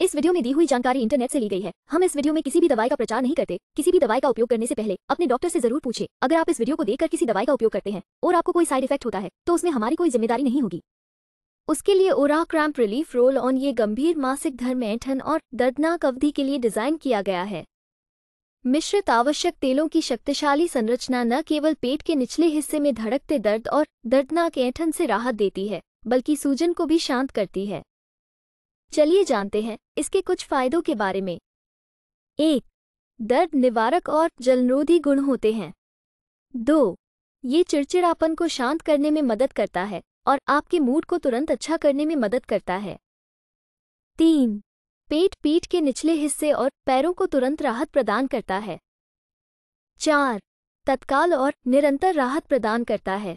इस वीडियो में दी हुई जानकारी इंटरनेट से ली गई है हम इस वीडियो में किसी भी दवाई का प्रचार नहीं करते किसी भी दवाई का उपयोग करने से पहले अपने डॉक्टर से जरूर पूछे अगर आप इस वीडियो को देखकर किसी दवाई का उपयोग करते हैं और आपको कोई साइड इफेक्ट होता है तो उसमें हमारी कोई जिम्मेदारी नहीं होगी उसके लिए Ora cramp relief roll on ये गंभीर मासिक धर्म ऐठन और दर्दनाक अवधि के लिए डिजाइन किया गया है मिश्रित आवश्यक तेलों की शक्तिशाली संरचना न केवल पेट के निचले हिस्से में धड़कते दर्द और दर्दनाक ऐठन से राहत देती है बल्कि सूजन को भी शांत करती है चलिए जानते हैं इसके कुछ फायदों के बारे में एक दर्द निवारक और जलनरोधी गुण होते हैं दो ये चिड़चिड़ापन को शांत करने में मदद करता है और आपके मूड को तुरंत अच्छा करने में मदद करता है तीन पेट पीठ के निचले हिस्से और पैरों को तुरंत राहत प्रदान करता है चार तत्काल और निरंतर राहत प्रदान करता है